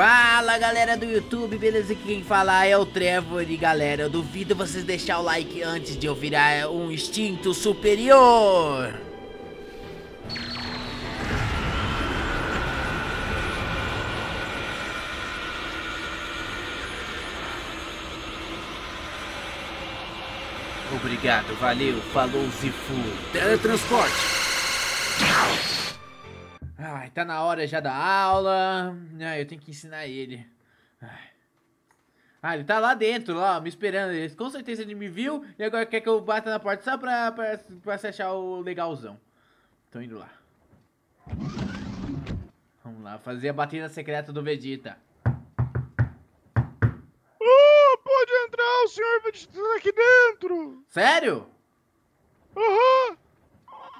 Fala galera do YouTube, beleza? Aqui quem fala é o Trevor e galera, eu duvido vocês deixar o like antes de eu virar um instinto superior. Obrigado, valeu, falou, Zifu. Teletransporte. Ai, tá na hora já da aula. Ai, eu tenho que ensinar ele. Ai. Ah, ele tá lá dentro, lá, me esperando. Ele, com certeza ele me viu e agora quer que eu bata na porta só pra, pra, pra se achar o legalzão. Tô indo lá. Vamos lá, fazer a batida secreta do Vegeta. Oh, pode entrar, o senhor Vegeta tá aqui dentro! Sério? Aham! Uhum.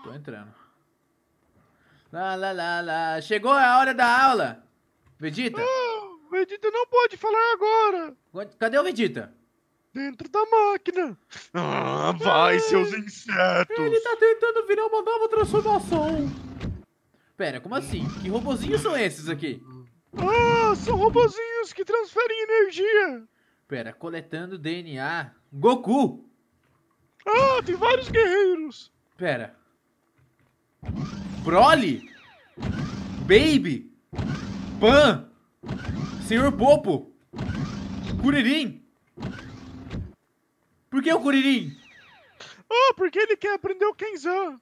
Tô entrando. Lá, lá, lá, lá. Chegou a hora da aula. Vegeta? Não, ah, o Vegeta não pode falar agora. Cadê o Vegeta? Dentro da máquina. Ah, vai, Ai, ah. seus insetos. Ele tá tentando virar uma nova transformação. Pera, como assim? Que robozinhos são esses aqui? Ah, são robozinhos que transferem energia. Pera, coletando DNA. Goku! Ah, tem vários guerreiros. Pera, Broly, Baby, Pan, Senhor Popo, Curirim. Por que o Curirim? Ah, porque ele quer aprender o Kenzan.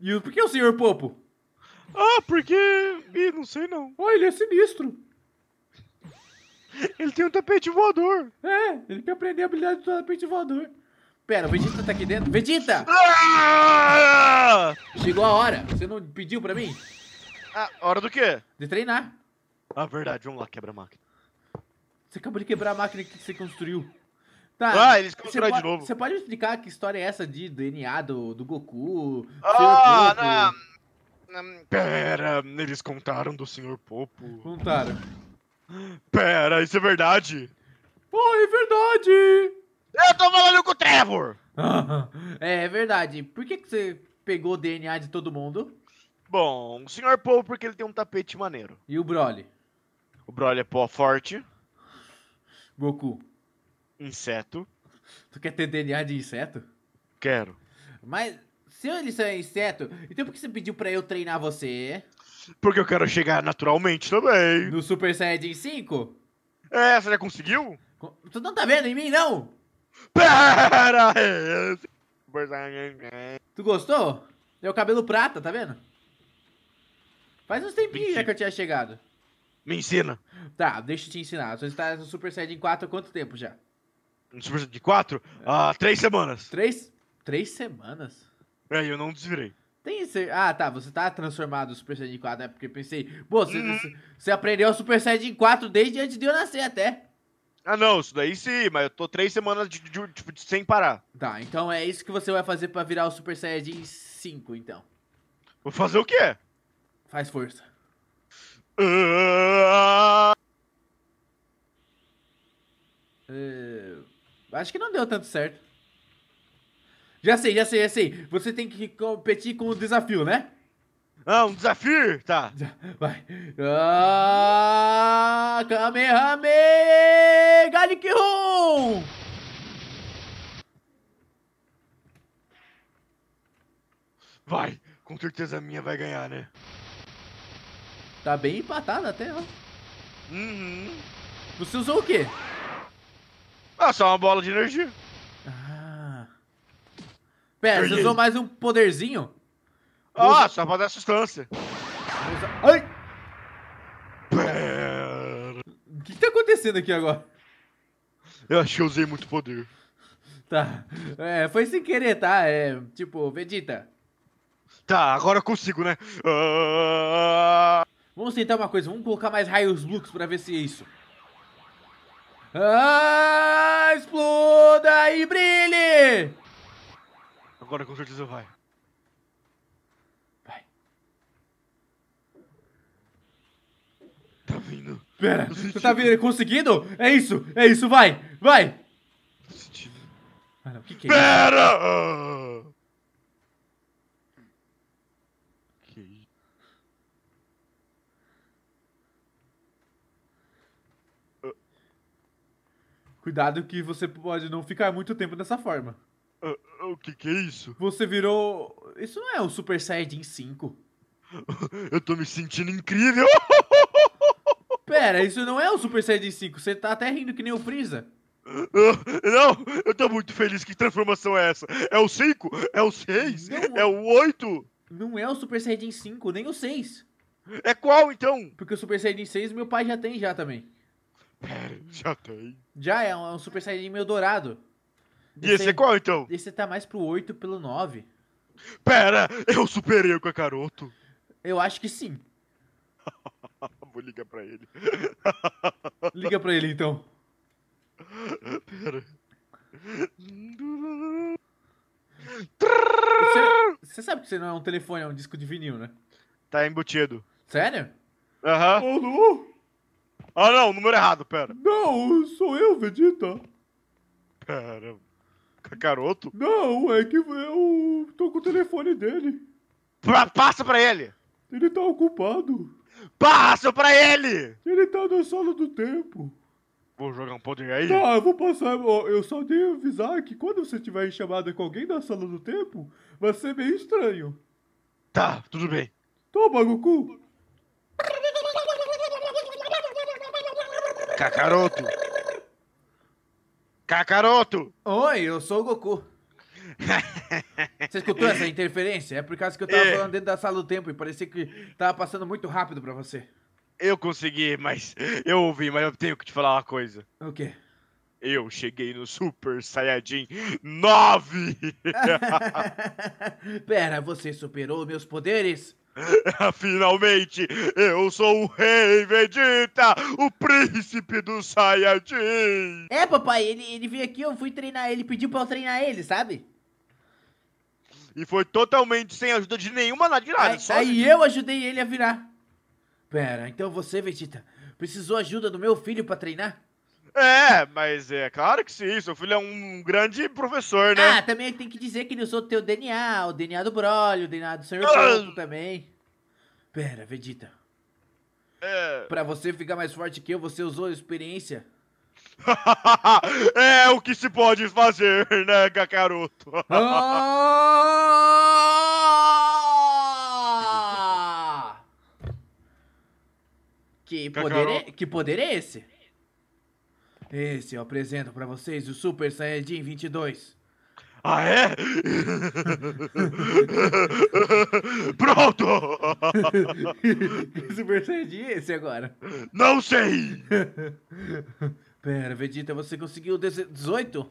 E o, por que o Senhor Popo? Ah, porque... Ih, não sei não. Oh, ele é sinistro. Ele tem um tapete voador. É, ele quer aprender a habilidade do tapete voador. Pera, o Vegeta tá aqui dentro. Vegeta! Ah! Chegou a hora. Você não pediu pra mim? Ah, hora do quê? De treinar. Ah, verdade. Vamos lá, quebra a máquina. Você acabou de quebrar a máquina que você construiu. Tá, ah, eles construíram de novo. Você pode me explicar que história é essa de DNA do, do Goku? ah, não, hum, Pera, eles contaram do Sr. Popo. Contaram. Pera, isso é verdade? Pô, oh, é verdade! Eu tô falando com o Trevor! É, é, verdade. Por que, que você pegou o DNA de todo mundo? Bom, o Sr. Paul porque ele tem um tapete maneiro. E o Broly? O Broly é pó forte. Goku. Inseto. Tu quer ter DNA de inseto? Quero. Mas se ele é inseto, então por que você pediu pra eu treinar você? Porque eu quero chegar naturalmente também. No Super Saiyajin 5? É, você já conseguiu? Tu não tá vendo em mim, não? Pera aí. Tu gostou? Meu cabelo prata, tá vendo? Faz uns tempinhos já que eu tinha chegado. Me ensina. Tá, deixa eu te ensinar. Você está no Super Saiyajin 4 há quanto tempo já? No Super Saiyajin 4? Ah, três semanas. Três? Três semanas? É, eu não desvirei. Tem esse... Ah, tá, você tá transformado no Super Saiyajin 4, né? Porque eu pensei, pô, você, uhum. você aprendeu o Super Saiyajin 4 desde antes de eu nascer até. Ah, não, isso daí sim, mas eu tô três semanas de, de, de, tipo, de sem parar. Tá, então é isso que você vai fazer pra virar o Super Saiyajin 5, então. Vou fazer o quê? Faz força. Uh... Uh, acho que não deu tanto certo. Já sei, já sei, já sei. Você tem que competir com o desafio, né? Ah, um desafio? Tá. Vai. Ah, Kamehame! Garikihon! Vai. Com certeza a minha vai ganhar, né? Tá bem empatada até, ó. Uhum. Você usou o quê? Ah, só uma bola de energia. Ah. Pera, Perdi. você usou mais um poderzinho? Ah, usa... só tá pra dar sustância. Usa... Ai! O que, que tá acontecendo aqui agora? Eu acho que eu usei muito poder. Tá. É, foi sem querer, tá? É, tipo, Vegeta. Tá, agora eu consigo, né? Ah! Vamos tentar uma coisa, vamos colocar mais raios lux pra ver se é isso. Ah, exploda e brilhe! Agora com certeza vai. Tá vindo. Pera, você tá vindo, conseguindo? É isso, é isso, vai, vai! Tô sentindo. Ah, que que é Pera! Isso? Que isso? Cuidado que você pode não ficar muito tempo dessa forma. Ah, ah, o que, que é isso? Você virou. Isso não é um Super Saiyajin 5. Eu tô me sentindo incrível! Pera, isso não é o Super Saiyajin 5. Você tá até rindo que nem o Freeza. Ah, não, eu tô muito feliz. Que transformação é essa? É o 5? É o 6? É. é o 8? Não é o Super Saiyajin 5, nem o 6. É qual então? Porque o Super Saiyajin 6 meu pai já tem já também. Pera, já tem? Já, é um, é Super Saiyajin meio dourado. E esse, é qual então? Esse tá mais pro 8 pelo 9. Pera, eu superei o Kakaroto. Eu acho que sim. vou ligar pra ele. Liga pra ele então. Pera. Você, sabe que você não é um telefone, é um disco de vinil, né? Tá embutido. Sério? Aham. Ô, Lu! Ah não, número é errado, pera. Não, sou eu, Vegeta. Pera. Cacaroto? Não, é que eu tô com o telefone dele. passa pra ele! Ele tá ocupado. Passa pra ele! Ele tá na sala do tempo. Vou jogar um poder aí? Tá, eu vou passar. Eu só dei avisar que quando você tiver em chamada com alguém da sala do tempo, vai ser meio estranho. Tá, tudo bem. Toma, Goku! Cacaroto! Cacaroto! Oi, eu sou o Goku. Você escutou essa interferência? É por causa que eu tava é. falando dentro da sala do tempo e parecia que tava passando muito rápido para você. Eu consegui, mas eu ouvi, mas eu tenho que te falar uma coisa. O quê? Eu cheguei no Super Saiyajin 9! Pera, você superou meus poderes? Finalmente, eu sou o rei Vegeta, o príncipe do Saiyajin! É, papai, ele, ele veio aqui, eu fui treinar ele, pediu pra eu treinar ele, sabe? E foi totalmente sem ajuda de nenhuma é, nada é, de nada. Aí, aí eu ajudei ele a virar. Pera, então você, Vegeta, precisou ajuda do meu filho para treinar? É, mas é claro que sim. Seu filho é um grande professor, né? Ah, também tem que dizer que ele usou o teu DNA, o DNA do Broly, o DNA do Sr. Ponto ah! também. Pera, Vegeta. É... Pra você ficar mais forte que eu, você usou a experiência é o que se pode fazer, né, Kakaroto? Ah! que, poder é, que poder é esse? Esse eu apresento para vocês o Super Saiyajin 22. Ah, é? Pronto! Super Saiyajin é esse agora? Não sei! Pera, Vegeta, você conseguiu 18?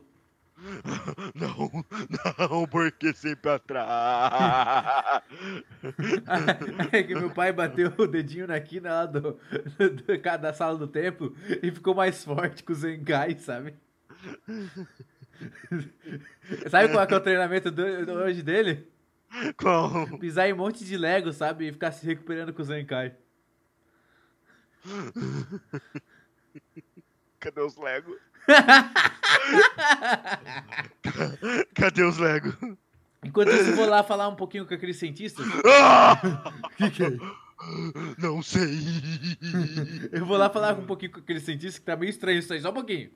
Não, não, porque sempre atrás. é que meu pai bateu o dedinho na quina lá do, do, da sala do templo e ficou mais forte com o Zengai, sabe? sabe qual é, é o treinamento do, hoje dele? Qual? Pisar em um monte de Lego, sabe? E ficar se recuperando com o Zenkai. Cadê os Lego? Cadê os Lego? Enquanto isso, vou lá falar um pouquinho com aquele cientista. O ah! que, que é? Não sei. Eu vou lá falar um pouquinho com aquele cientista que tá meio estranho isso aí, só um pouquinho.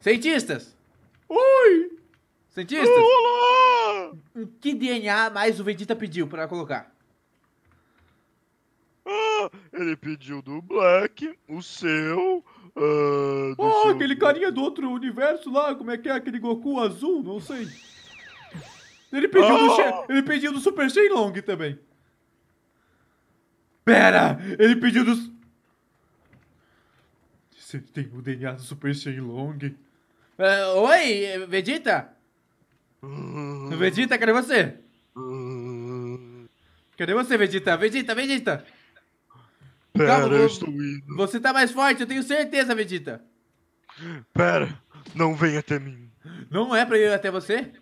Cientistas! Oi! Cientistas! Olá! Que DNA mais o Vegeta pediu pra colocar? ele pediu do Black, o seu. Uh, ah, seu... aquele carinha do outro universo lá, como é que é? Aquele Goku azul, não sei. Ele pediu, do, ah! ele pediu do Super Shenlong também. Pera! Ele pediu dos. Você tem o DNA do Super Shenlong? Uh, é, oi, Vegeta? Ah. Vegeta, cadê você? Cadê você, Vegeta? Vegeta, Vegeta! Pera, Calma, eu estou indo. Você tá mais forte, eu tenho certeza, Vegeta. Pera, não vem até mim. Não é pra ir até você?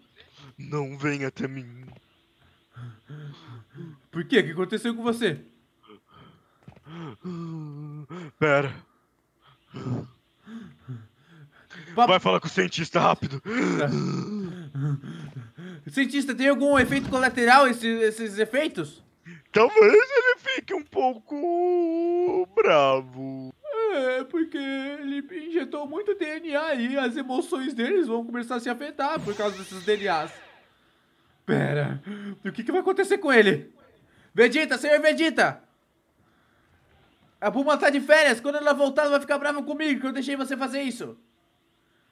Não vem até mim. Por quê? O que aconteceu com você? Pera. Vai falar com o cientista rápido. Cientista, tem algum efeito colateral esses, esses efeitos? Talvez ele que é um pouco bravo. É, porque ele injetou muito DNA e as emoções deles vão começar a se afetar por causa desses DNAs. Pera, o que, que vai acontecer com ele? Vegeta, senhor Vegeta! A Puma tá de férias, quando ela voltar ela vai ficar brava comigo que eu deixei você fazer isso.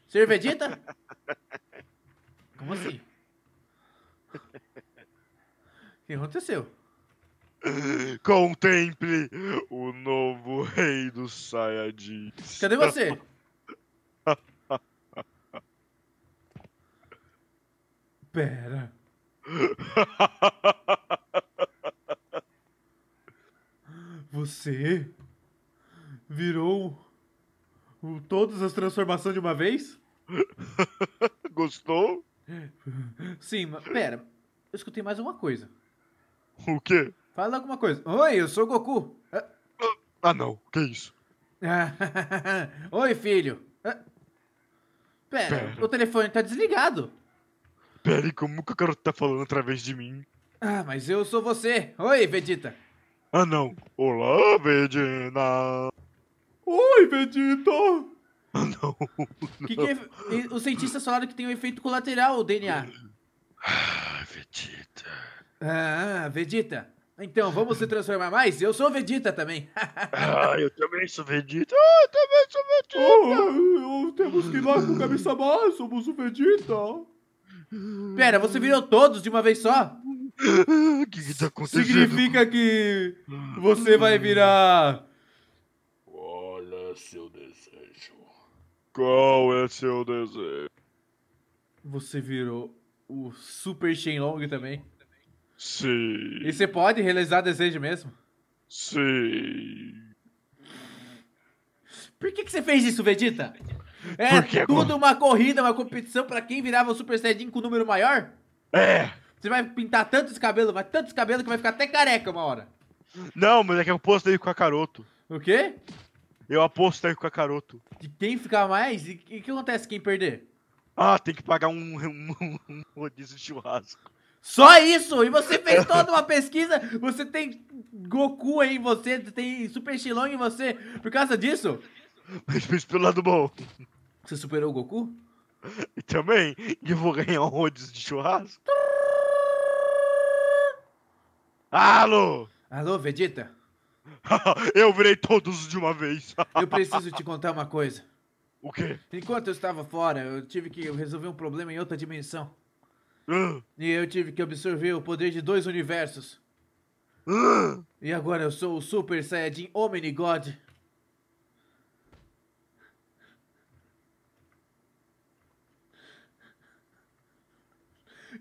Senhor Vegeta? Como assim? O que aconteceu? Contemple o novo rei dos Saiyajins. Cadê você? Pera. Você virou todas as transformações de uma vez? Gostou? Sim, mas pera. Eu escutei mais uma coisa. O quê? Fala alguma coisa. Oi, eu sou o Goku. Ah, ah não. Que isso? Oi, filho. Ah. Pera, Pera, o telefone tá desligado. Pera, e como que o garoto tá falando através de mim? Ah, mas eu sou você. Oi, Vegeta. Ah, não. Olá, Vegeta. Oi, Vegeta. Ah, não. não. Que que é... Os cientistas falaram que tem um efeito colateral o DNA. Ah, Vegeta. Ah, Vegeta. Então, vamos se transformar mais? Eu sou Vegeta também. ah, eu também sou Vegeta. Ah, eu também sou Vegeta. Oh, oh, temos que ir lá com Kami má, somos o Vegeta. Pera, você virou todos de uma vez só? O que, que tá acontecendo? Significa que você vai virar. Olha seu desejo. Qual é seu desejo? Você virou o Super Shenlong também. Sim. E você pode realizar desejo mesmo? Sim. Por que, que você fez isso, Vegeta? É Porque é tudo uma corrida, uma competição para quem virava o Super Saiyajin com o número maior? É. Você vai pintar tantos cabelos, vai tantos cabelos que vai ficar até careca uma hora. Não, mas é que eu aposto aí com a caroto. O quê? Eu aposto aí com a caroto. De quem ficar mais? E o que acontece quem perder? Ah, tem que pagar um, um, um rodízio de churrasco. Só isso! E você fez toda uma pesquisa, você tem Goku em você, tem Super Shilong em você por causa disso? Mas fiz pelo lado bom. Você superou o Goku? E também, E vou ganhar um rodízio de churrasco. Alô! Alô, Vegeta? eu virei todos de uma vez. eu preciso te contar uma coisa. O quê? Enquanto eu estava fora, eu tive que resolver um problema em outra dimensão. E eu tive que absorver o poder de dois universos. E agora eu sou o Super Saiyajin Omnigod.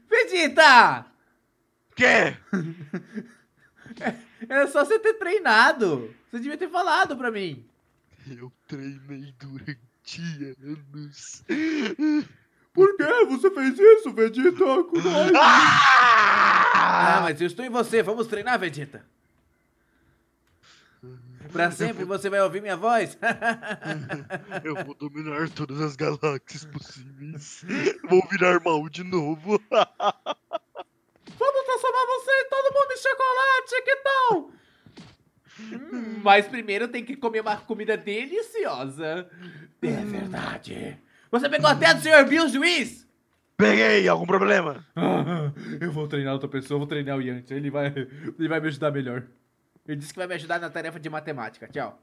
Vegeta! Quê? Era é só você ter treinado. Você devia ter falado pra mim. Eu treinei durante anos. Por que você fez isso, Vegeta? É? Ah! ah, mas eu estou em você. Vamos treinar, Vegeta. Pra sempre você vai ouvir minha voz. Eu vou dominar todas as galáxias possíveis. Vou virar mal de novo. Vamos transformar você e todo mundo em chocolate, que tal? Hum, mas primeiro tem que comer uma comida deliciosa. É verdade. Você pegou até do Sr. Bill Juiz? Peguei, algum problema? Ah, eu vou treinar outra pessoa, vou treinar o Yant. Ele vai, ele vai me ajudar melhor. Ele disse que vai me ajudar na tarefa de matemática. Tchau.